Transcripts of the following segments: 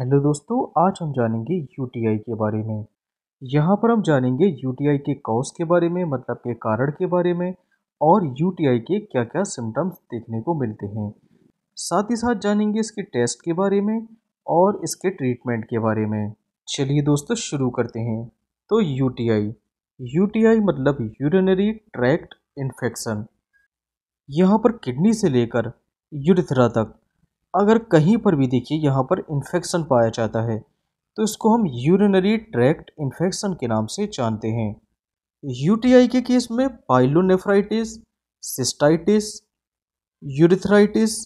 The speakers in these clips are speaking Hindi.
हेलो दोस्तों आज हम जानेंगे यूटीआई के बारे में यहाँ पर हम जानेंगे यूटीआई के कॉज के बारे में मतलब के कारण के बारे में और यूटीआई के क्या क्या सिम्टम्स देखने को मिलते हैं साथ ही साथ जानेंगे इसके टेस्ट के बारे में और इसके ट्रीटमेंट के बारे में चलिए दोस्तों शुरू करते हैं तो यूटीआई यूटीआई मतलब यूरिनरी ट्रैक्ट इन्फेक्शन यहाँ पर किडनी से लेकर यूरिथरा तक अगर कहीं पर भी देखिए यहाँ पर इन्फेक्शन पाया जाता है तो इसको हम यूरिनरी ट्रैक्ट इन्फेक्शन के नाम से जानते हैं यूटीआई के केस में पाइलोनेफ्राइटिस सिस्टाइटिस यूरिथ्राइटिस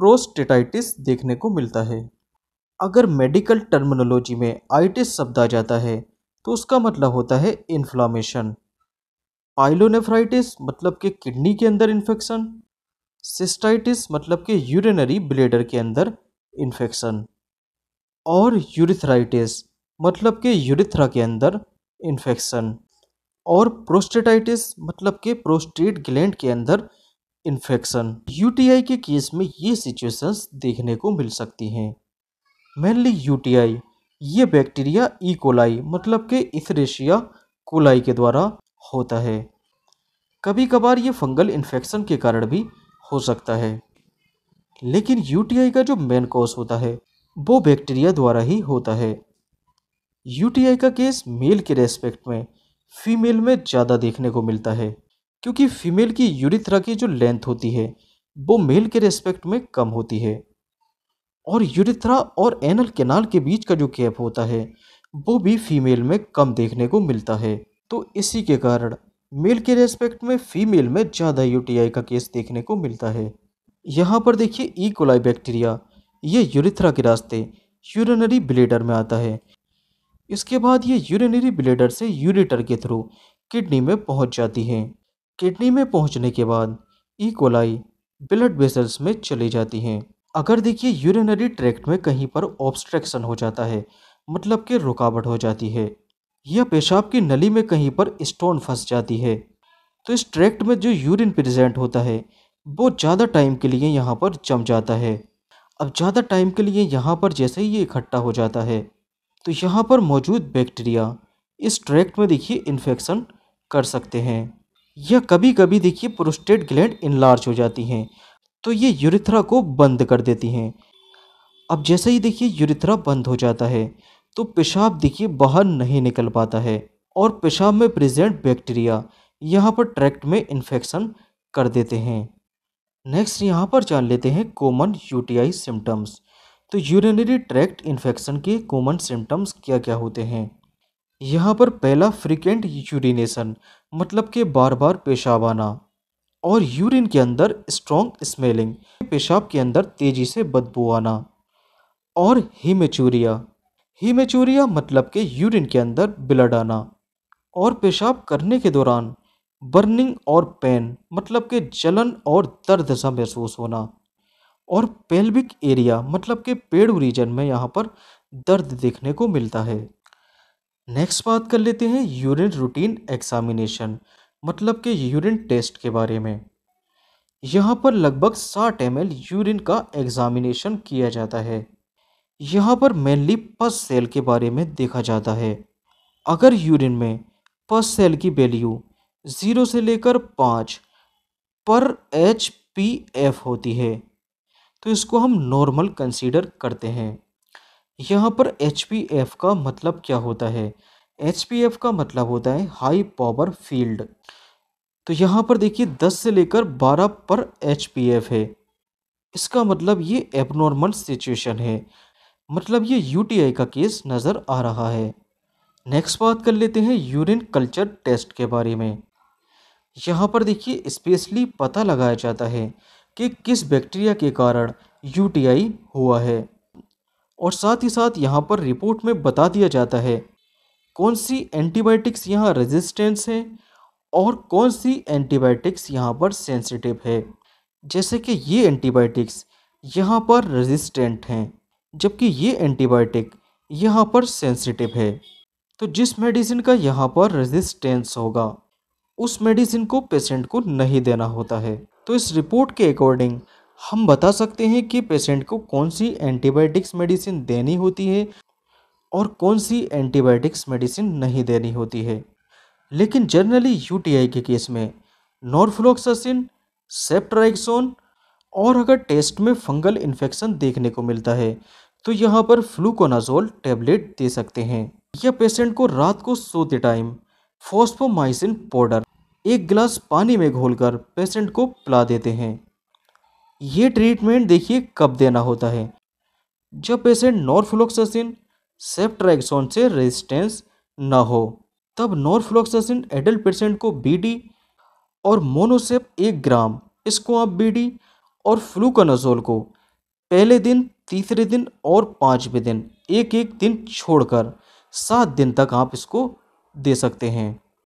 प्रोस्टेटाइटिस देखने को मिलता है अगर मेडिकल टर्मिनोलॉजी में आइटिस शब्द आ जाता है तो उसका मतलब होता है इन्फ्लामेशन पाइलोनेफ्राइटिस मतलब कि किडनी के अंदर इन्फेक्शन सिस्टाइटिस मतलब कि यूरिनरी ब्लेडर के अंदर इन्फेक्शन और यूरिथ्राइटिस मतलब कि यूरिथ्रा के अंदर इन्फेक्शन और प्रोस्टेटाइटिस मतलब कि प्रोस्टेट ग्लैंड के अंदर इन्फेक्शन यूटीआई के केस में ये सिचुएशंस देखने को मिल सकती हैं मेनली यूटीआई ये बैक्टीरिया ई कोलाई मतलब के इथरेशिया कोलाई के द्वारा होता है कभी कभार ये फंगल इन्फेक्शन के कारण भी हो सकता है लेकिन यूटीआई का जो मेन कॉज होता है वो बैक्टीरिया द्वारा ही होता है यूटीआई का केस मेल के रेस्पेक्ट में फीमेल में ज़्यादा देखने को मिलता है क्योंकि फीमेल की यूरिथ्रा की जो लेंथ होती है वो मेल के रेस्पेक्ट में कम होती है और यूरिथ्रा और एनल केनाल के बीच का जो कैप होता है वो भी फीमेल में कम देखने को मिलता है तो इसी के कारण मेल के रेस्पेक्ट में फीमेल में ज़्यादा यूटीआई का केस देखने को मिलता है यहाँ पर देखिए ई कोलाई बैक्टीरिया ये यूरिथ्रा के रास्ते यूरिनरी ब्लेडर में आता है इसके बाद ये यूरिनरी ब्लेडर से यूरिटर के थ्रू किडनी में पहुँच जाती है किडनी में पहुँचने के बाद ई कोलाई ब्लड वेसल्स में चली जाती हैं अगर देखिए यूरिनरी ट्रैक्ट में कहीं पर ऑब्स्ट्रक्शन हो जाता है मतलब कि रुकावट हो जाती है या पेशाब की नली में कहीं पर स्टोन फंस जाती है तो इस ट्रैक्ट में जो यूरिन प्रेजेंट होता है वो ज़्यादा टाइम के लिए यहाँ पर जम जाता है अब ज़्यादा टाइम के लिए यहाँ पर जैसे ही ये इकट्ठा हो जाता है तो यहाँ पर मौजूद बैक्टीरिया इस ट्रैक्ट में देखिए इन्फेक्शन कर सकते हैं या कभी कभी देखिए प्रोस्टेट ग्लैंड इनलार्ज हो जाती हैं तो ये यूरिथ्रा को बंद कर देती हैं अब जैसे ही देखिए यूरिथ्रा बंद हो जाता है तो पेशाब देखिए बाहर नहीं निकल पाता है और पेशाब में प्रेजेंट बैक्टीरिया यहाँ पर ट्रैक्ट में इन्फेक्शन कर देते हैं नेक्स्ट यहाँ पर जान लेते हैं कॉमन यूटीआई सिम्टम्स तो यूरिनरी ट्रैक्ट इन्फेक्शन के कॉमन सिम्टम्स क्या क्या होते हैं यहाँ पर पहला फ्रिक्वेंट यूरिनेशन मतलब के बार बार पेशाब आना और यूरिन के अंदर स्ट्रॉन्ग स्मेलिंग पेशाब के अंदर तेज़ी से बदबू आना और हिमेचूरिया हीमेचूरिया मतलब के यूरिन के अंदर ब्लड आना और पेशाब करने के दौरान बर्निंग और पेन मतलब के जलन और दर्द सा महसूस होना और पेल्विक एरिया मतलब के पेड़ रीजन में यहाँ पर दर्द देखने को मिलता है नेक्स्ट बात कर लेते हैं यूरिन रूटीन एग्जामिनेशन मतलब के यूरिन टेस्ट के बारे में यहाँ पर लगभग 60 एम यूरिन का एग्जामिनेशन किया जाता है यहाँ पर मेनली पस सेल के बारे में देखा जाता है अगर यूरिन में पस सेल की वैल्यू ज़ीरो से लेकर पाँच पर एच पी एफ होती है तो इसको हम नॉर्मल कंसीडर करते हैं यहाँ पर एच पी एफ का मतलब क्या होता है एच पी एफ का मतलब होता है हाई पावर फील्ड तो यहाँ पर देखिए दस से लेकर बारह पर एच पी एफ है इसका मतलब ये एबनॉर्मल सिचुएशन है मतलब ये यूटीआई का केस नज़र आ रहा है नेक्स्ट बात कर लेते हैं यूरिन कल्चर टेस्ट के बारे में यहाँ पर देखिए स्पेशली पता लगाया जाता है कि किस बैक्टीरिया के कारण यूटीआई हुआ है और साथ ही साथ यहाँ पर रिपोर्ट में बता दिया जाता है कौन सी एंटीबायोटिक्स यहाँ रेजिस्टेंस है और कौन सी एंटीबायोटिक्स यहाँ पर सेंसिटिव है जैसे कि ये एंटीबायोटिक्स यहाँ पर रेजिस्टेंट हैं जबकि ये एंटीबायोटिक यहाँ पर सेंसिटिव है तो जिस मेडिसिन का यहाँ पर रेजिस्टेंस होगा उस मेडिसिन को पेशेंट को नहीं देना होता है तो इस रिपोर्ट के अकॉर्डिंग हम बता सकते हैं कि पेशेंट को कौन सी एंटीबायोटिक्स मेडिसिन देनी होती है और कौन सी एंटीबायोटिक्स मेडिसिन नहीं देनी होती है लेकिन जनरली यूटीआई के केस में नॉर्फ्लोक्सासिन सेप्ट्राइक्सोन और अगर टेस्ट में फंगल इन्फेक्शन देखने को मिलता है तो यहाँ पर फ्लूकोनाजोल टेबलेट दे सकते हैं या पेशेंट को रात को सोते टाइम फॉस्फोमाइसिन पाउडर एक गिलास पानी में घोलकर पेशेंट को पिला देते हैं ये ट्रीटमेंट देखिए कब देना होता है जब पेशेंट नॉर्फ्लोक्सासिन सेप्ट्रैक्सोन से रेजिस्टेंस ना हो तब नॉर्फ्लोक्सासिन एडल्ट पेशेंट को बीडी और मोनोसेप एक ग्राम इसको आप बीडी और फ्लूकोनाजोल को पहले दिन तीसरे दिन और पाँचवें दिन एक एक दिन छोड़कर सात दिन तक आप इसको दे सकते हैं